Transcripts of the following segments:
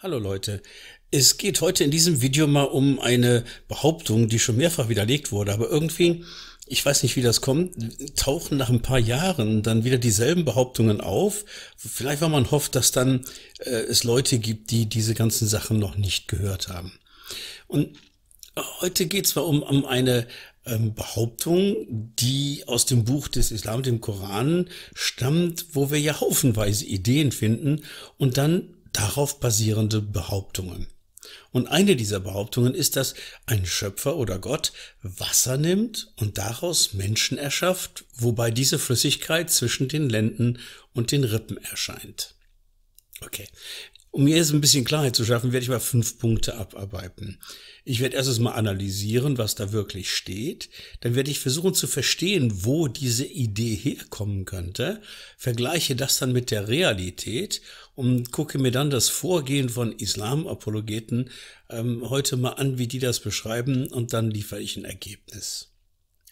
Hallo Leute, es geht heute in diesem Video mal um eine Behauptung, die schon mehrfach widerlegt wurde, aber irgendwie, ich weiß nicht, wie das kommt, tauchen nach ein paar Jahren dann wieder dieselben Behauptungen auf. Vielleicht, weil man hofft, dass dann äh, es Leute gibt, die diese ganzen Sachen noch nicht gehört haben. Und heute geht es mal um, um eine ähm, Behauptung, die aus dem Buch des Islam, dem Koran, stammt, wo wir ja haufenweise Ideen finden und dann darauf basierende Behauptungen. Und eine dieser Behauptungen ist, dass ein Schöpfer oder Gott Wasser nimmt und daraus Menschen erschafft, wobei diese Flüssigkeit zwischen den Lenden und den Rippen erscheint. Okay, um mir jetzt ein bisschen Klarheit zu schaffen, werde ich mal fünf Punkte abarbeiten. Ich werde erstens mal analysieren, was da wirklich steht. Dann werde ich versuchen zu verstehen, wo diese Idee herkommen könnte. Vergleiche das dann mit der Realität und gucke mir dann das Vorgehen von Islamapologeten ähm, heute mal an, wie die das beschreiben und dann liefere ich ein Ergebnis.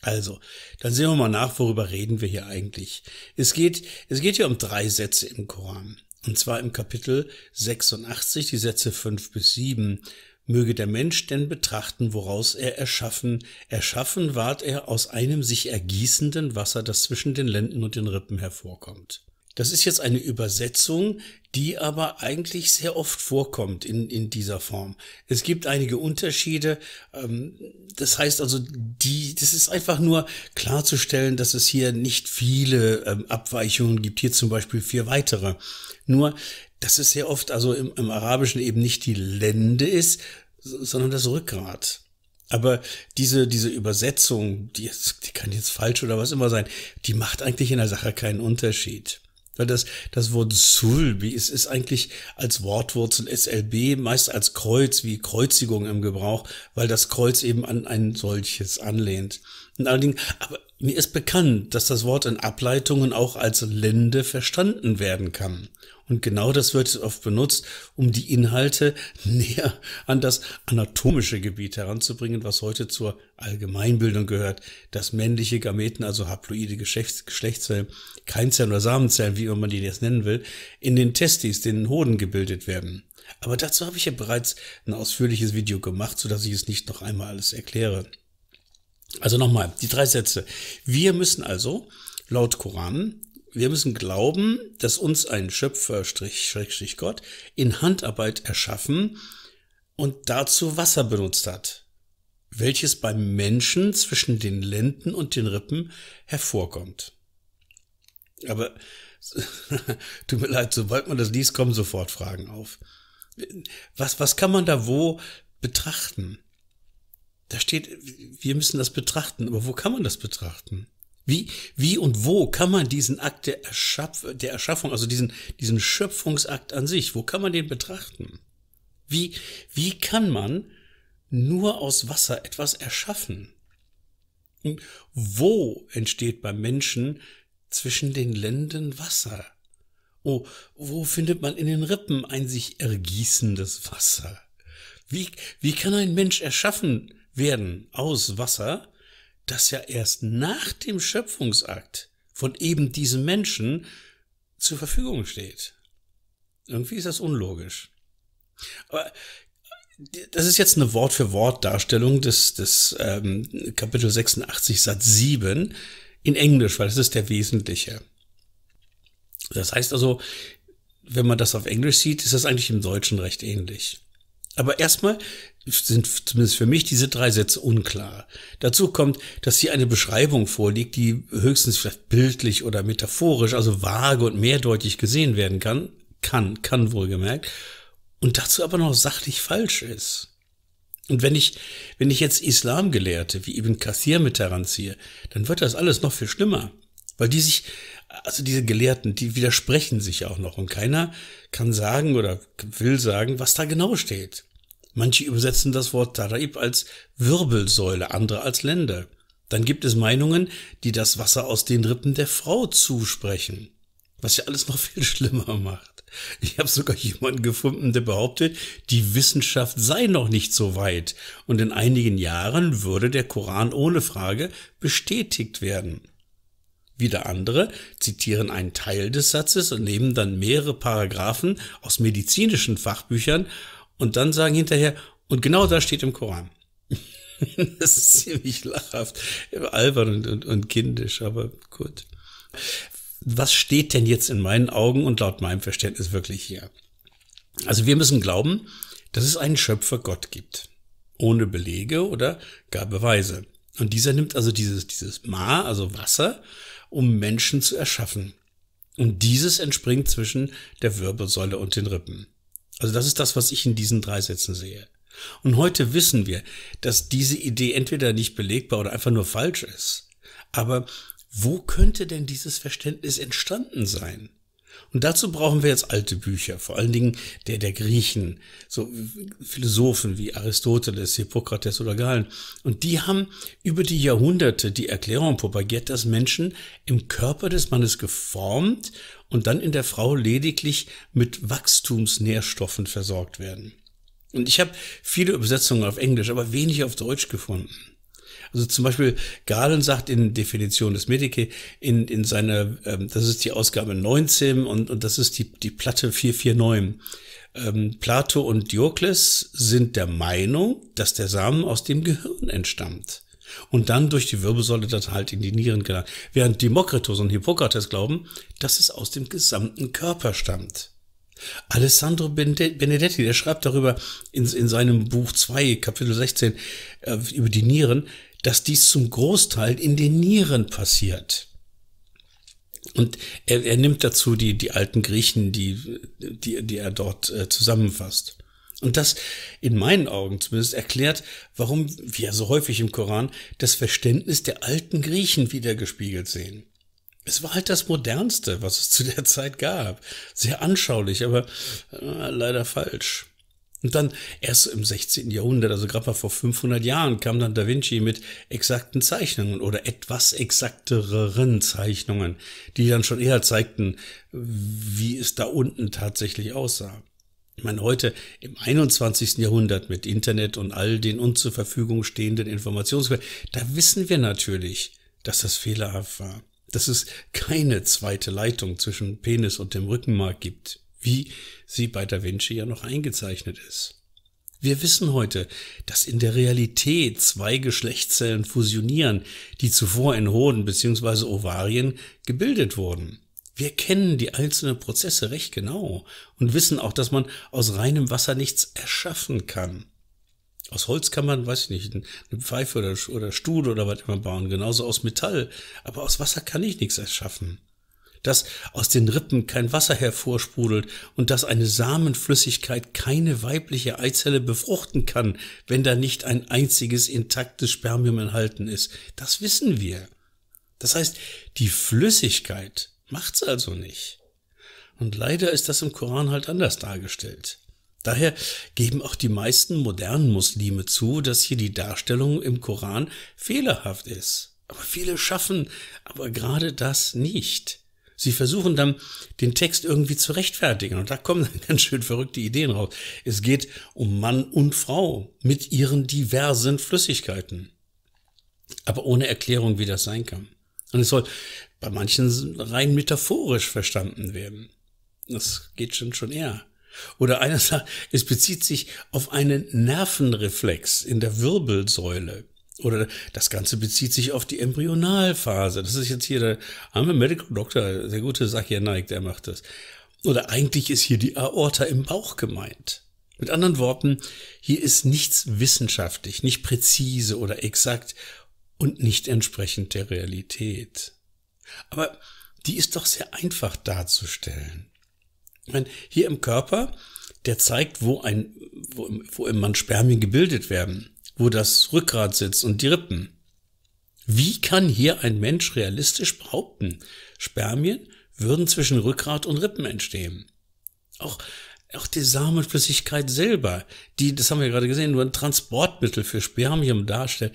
Also, dann sehen wir mal nach, worüber reden wir hier eigentlich. Es geht, es geht hier um drei Sätze im Koran. Und zwar im Kapitel 86, die Sätze 5 bis 7. Möge der Mensch denn betrachten, woraus er erschaffen. Erschaffen ward er aus einem sich ergießenden Wasser, das zwischen den Lenden und den Rippen hervorkommt. Das ist jetzt eine Übersetzung, die aber eigentlich sehr oft vorkommt in, in dieser Form. Es gibt einige Unterschiede. Ähm, das heißt also, die, das ist einfach nur klarzustellen, dass es hier nicht viele ähm, Abweichungen gibt. Hier zum Beispiel vier weitere. Nur, dass es sehr oft also im, im Arabischen eben nicht die Lände ist, sondern das Rückgrat. Aber diese, diese Übersetzung, die, jetzt, die kann jetzt falsch oder was immer sein, die macht eigentlich in der Sache keinen Unterschied. Weil Das, das Wort Sulbi ist, ist eigentlich als Wortwurzel SLB meist als Kreuz wie Kreuzigung im Gebrauch, weil das Kreuz eben an ein solches anlehnt. Und allerdings, aber mir ist bekannt, dass das Wort in Ableitungen auch als Linde verstanden werden kann. Und genau das wird oft benutzt, um die Inhalte näher an das anatomische Gebiet heranzubringen, was heute zur Allgemeinbildung gehört. Dass männliche Gameten, also haploide Geschlechts Geschlechtszellen, Keimzellen oder Samenzellen, wie man die jetzt nennen will, in den Testis, den Hoden gebildet werden. Aber dazu habe ich ja bereits ein ausführliches Video gemacht, sodass ich es nicht noch einmal alles erkläre. Also nochmal, die drei Sätze. Wir müssen also laut Koran, wir müssen glauben, dass uns ein Schöpfer, Strich, Strich, Strich Gott, in Handarbeit erschaffen und dazu Wasser benutzt hat, welches beim Menschen zwischen den Lenden und den Rippen hervorkommt. Aber tut mir leid, sobald man das liest, kommen sofort Fragen auf. Was, was kann man da wo betrachten? Da steht, wir müssen das betrachten, aber wo kann man das betrachten? Wie, wie und wo kann man diesen Akt der, Erschaff der Erschaffung, also diesen, diesen Schöpfungsakt an sich, wo kann man den betrachten? Wie, wie kann man nur aus Wasser etwas erschaffen? Und wo entsteht beim Menschen zwischen den Lenden Wasser? Oh, wo findet man in den Rippen ein sich ergießendes Wasser? Wie, wie kann ein Mensch erschaffen, werden aus Wasser, das ja erst nach dem Schöpfungsakt von eben diesem Menschen zur Verfügung steht. Irgendwie ist das unlogisch. Aber äh, das ist jetzt eine Wort-für-Wort-Darstellung des, des ähm, Kapitel 86 Satz 7 in Englisch, weil das ist der wesentliche. Das heißt also, wenn man das auf Englisch sieht, ist das eigentlich im Deutschen recht ähnlich. Aber erstmal sind zumindest für mich diese drei Sätze unklar. Dazu kommt, dass hier eine Beschreibung vorliegt, die höchstens vielleicht bildlich oder metaphorisch, also vage und mehrdeutig gesehen werden kann, kann, kann wohlgemerkt, und dazu aber noch sachlich falsch ist. Und wenn ich, wenn ich jetzt Islamgelehrte wie Ibn Kathir mit heranziehe, dann wird das alles noch viel schlimmer. Weil die sich, also diese Gelehrten, die widersprechen sich auch noch und keiner kann sagen oder will sagen, was da genau steht. Manche übersetzen das Wort Taraib als Wirbelsäule, andere als Länder. Dann gibt es Meinungen, die das Wasser aus den Rippen der Frau zusprechen, was ja alles noch viel schlimmer macht. Ich habe sogar jemanden gefunden, der behauptet, die Wissenschaft sei noch nicht so weit und in einigen Jahren würde der Koran ohne Frage bestätigt werden. Wieder andere zitieren einen Teil des Satzes und nehmen dann mehrere Paragraphen aus medizinischen Fachbüchern und dann sagen hinterher, und genau das steht im Koran. das ist ziemlich lachhaft, albern und, und, und kindisch, aber gut. Was steht denn jetzt in meinen Augen und laut meinem Verständnis wirklich hier? Also wir müssen glauben, dass es einen Schöpfer Gott gibt. Ohne Belege oder gar Beweise. Und dieser nimmt also dieses, dieses Ma, also Wasser, um Menschen zu erschaffen. Und dieses entspringt zwischen der Wirbelsäule und den Rippen. Also das ist das, was ich in diesen drei Sätzen sehe. Und heute wissen wir, dass diese Idee entweder nicht belegbar oder einfach nur falsch ist. Aber wo könnte denn dieses Verständnis entstanden sein? Und dazu brauchen wir jetzt alte Bücher, vor allen Dingen der der Griechen, so Philosophen wie Aristoteles, Hippokrates oder Galen. Und die haben über die Jahrhunderte die Erklärung propagiert, dass Menschen im Körper des Mannes geformt und dann in der Frau lediglich mit Wachstumsnährstoffen versorgt werden. Und ich habe viele Übersetzungen auf Englisch, aber wenig auf Deutsch gefunden. Also zum Beispiel Galen sagt in Definition des Medike in, in seiner, ähm, das ist die Ausgabe 19 und, und das ist die, die Platte 449. Ähm, Plato und Diokles sind der Meinung, dass der Samen aus dem Gehirn entstammt und dann durch die Wirbelsäule dann halt in die Nieren gelangt. Während Demokritus und Hippokrates glauben, dass es aus dem gesamten Körper stammt. Alessandro Benedetti, der schreibt darüber in, in seinem Buch 2, Kapitel 16, äh, über die Nieren, dass dies zum Großteil in den Nieren passiert. Und er, er nimmt dazu die, die alten Griechen, die, die, die er dort äh, zusammenfasst. Und das in meinen Augen zumindest erklärt, warum wir so häufig im Koran das Verständnis der alten Griechen wiedergespiegelt sehen es war halt das Modernste, was es zu der Zeit gab. Sehr anschaulich, aber äh, leider falsch. Und dann erst im 16. Jahrhundert, also gerade mal vor 500 Jahren, kam dann Da Vinci mit exakten Zeichnungen oder etwas exaktereren Zeichnungen, die dann schon eher zeigten, wie es da unten tatsächlich aussah. Ich meine, heute im 21. Jahrhundert mit Internet und all den uns zur Verfügung stehenden Informationsquellen, da wissen wir natürlich, dass das fehlerhaft war dass es keine zweite Leitung zwischen Penis und dem Rückenmark gibt, wie sie bei Da Vinci ja noch eingezeichnet ist. Wir wissen heute, dass in der Realität zwei Geschlechtszellen fusionieren, die zuvor in Hoden bzw. Ovarien gebildet wurden. Wir kennen die einzelnen Prozesse recht genau und wissen auch, dass man aus reinem Wasser nichts erschaffen kann. Aus Holz kann man, weiß ich nicht, eine Pfeife oder, oder Stuhl oder was immer bauen, genauso aus Metall. Aber aus Wasser kann ich nichts erschaffen. Dass aus den Rippen kein Wasser hervorsprudelt und dass eine Samenflüssigkeit keine weibliche Eizelle befruchten kann, wenn da nicht ein einziges intaktes Spermium enthalten ist. Das wissen wir. Das heißt, die Flüssigkeit macht's also nicht. Und leider ist das im Koran halt anders dargestellt. Daher geben auch die meisten modernen Muslime zu, dass hier die Darstellung im Koran fehlerhaft ist. Aber viele schaffen aber gerade das nicht. Sie versuchen dann, den Text irgendwie zu rechtfertigen. Und da kommen dann ganz schön verrückte Ideen raus. Es geht um Mann und Frau mit ihren diversen Flüssigkeiten. Aber ohne Erklärung, wie das sein kann. Und es soll bei manchen rein metaphorisch verstanden werden. Das geht schon schon eher. Oder einer sagt, es bezieht sich auf einen Nervenreflex in der Wirbelsäule. Oder das Ganze bezieht sich auf die Embryonalphase. Das ist jetzt hier der arme Medical Doctor, der gute Sakya Naik, der macht das. Oder eigentlich ist hier die Aorta im Bauch gemeint. Mit anderen Worten, hier ist nichts wissenschaftlich, nicht präzise oder exakt und nicht entsprechend der Realität. Aber die ist doch sehr einfach darzustellen. Ich meine, hier im Körper, der zeigt, wo ein, wo, wo im Mann Spermien gebildet werden, wo das Rückgrat sitzt und die Rippen. Wie kann hier ein Mensch realistisch behaupten, Spermien würden zwischen Rückgrat und Rippen entstehen? Auch, auch die Samenflüssigkeit selber, die, das haben wir gerade gesehen, nur ein Transportmittel für Spermien darstellt,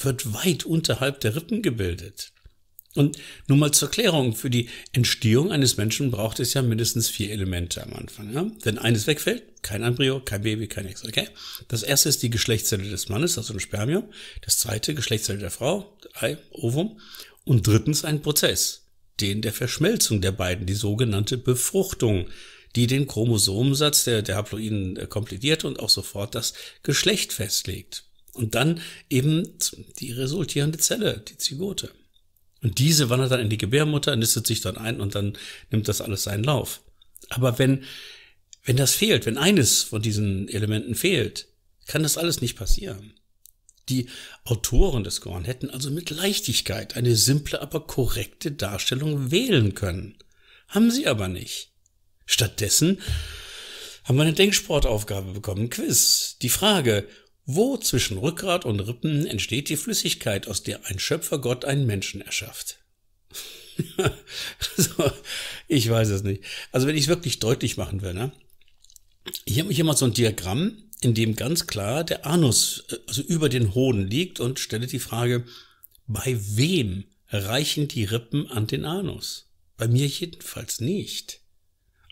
wird weit unterhalb der Rippen gebildet. Und nun mal zur Klärung, für die Entstehung eines Menschen braucht es ja mindestens vier Elemente am Anfang. Ja? Wenn eines wegfällt, kein Embryo, kein Baby, kein nichts, okay? Das erste ist die Geschlechtszelle des Mannes, also ein Spermium. Das zweite, Geschlechtszelle der Frau, Ei, Ovum. Und drittens ein Prozess, den der Verschmelzung der beiden, die sogenannte Befruchtung, die den Chromosomensatz der, der Haploiden äh, komplettiert und auch sofort das Geschlecht festlegt. Und dann eben die resultierende Zelle, die Zygote. Und diese wandert dann in die Gebärmutter, nistet sich dort ein und dann nimmt das alles seinen Lauf. Aber wenn, wenn das fehlt, wenn eines von diesen Elementen fehlt, kann das alles nicht passieren. Die Autoren des Koran hätten also mit Leichtigkeit eine simple, aber korrekte Darstellung wählen können. Haben sie aber nicht. Stattdessen haben wir eine Denksportaufgabe bekommen, ein Quiz. Die Frage, wo zwischen Rückgrat und Rippen entsteht die Flüssigkeit, aus der ein Schöpfergott einen Menschen erschafft? so, ich weiß es nicht. Also wenn ich es wirklich deutlich machen will, ne? Ich habe hier mal so ein Diagramm, in dem ganz klar der Anus äh, also über den Hoden liegt und stelle die Frage, bei wem reichen die Rippen an den Anus? Bei mir jedenfalls nicht.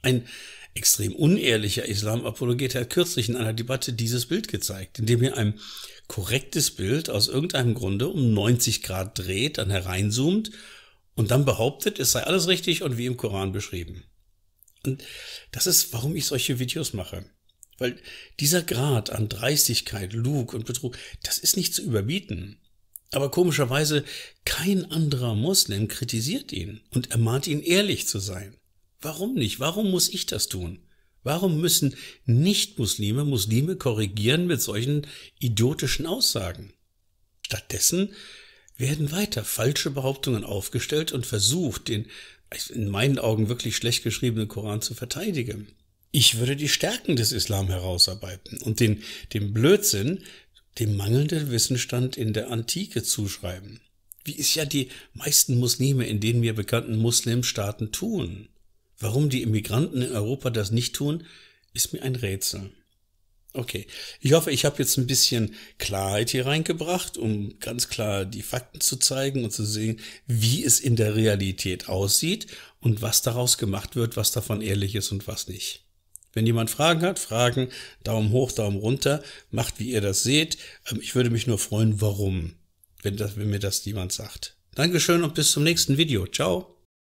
Ein extrem unehrlicher Islamapologet hat kürzlich in einer Debatte dieses Bild gezeigt, indem er ein korrektes Bild aus irgendeinem Grunde um 90 Grad dreht, dann hereinzoomt und dann behauptet, es sei alles richtig und wie im Koran beschrieben. Und das ist, warum ich solche Videos mache. Weil dieser Grad an Dreistigkeit, Lug und Betrug, das ist nicht zu überbieten. Aber komischerweise, kein anderer Muslim kritisiert ihn und ermahnt ihn, ehrlich zu sein. Warum nicht? Warum muss ich das tun? Warum müssen Nicht-Muslime Muslime korrigieren mit solchen idiotischen Aussagen? Stattdessen werden weiter falsche Behauptungen aufgestellt und versucht, den also in meinen Augen wirklich schlecht geschriebenen Koran zu verteidigen. Ich würde die Stärken des Islam herausarbeiten und den, den Blödsinn dem mangelnden Wissenstand in der Antike zuschreiben, wie es ja die meisten Muslime in den mir bekannten Muslimstaaten tun. Warum die Immigranten in Europa das nicht tun, ist mir ein Rätsel. Okay, ich hoffe, ich habe jetzt ein bisschen Klarheit hier reingebracht, um ganz klar die Fakten zu zeigen und zu sehen, wie es in der Realität aussieht und was daraus gemacht wird, was davon ehrlich ist und was nicht. Wenn jemand Fragen hat, Fragen, Daumen hoch, Daumen runter, macht wie ihr das seht. Ähm, ich würde mich nur freuen, warum, wenn, das, wenn mir das jemand sagt. Dankeschön und bis zum nächsten Video. Ciao.